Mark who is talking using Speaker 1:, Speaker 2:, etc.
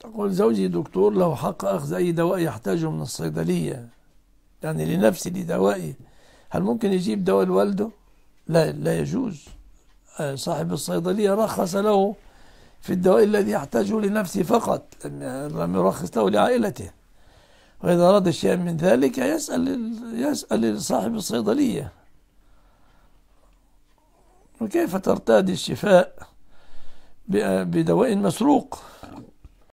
Speaker 1: تقول زوجي دكتور له حق أخذ أي دواء يحتاجه من الصيدلية يعني لنفسي لدوائي هل ممكن يجيب دواء لوالده؟ لا لا يجوز آه، صاحب الصيدلية رخص له في الدواء الذي يحتاجه لنفسه فقط لم يرخص له لعائلته وإذا أراد شيئا من ذلك يسأل يسأل صاحب الصيدلية وكيف ترتادي الشفاء بدواء مسروق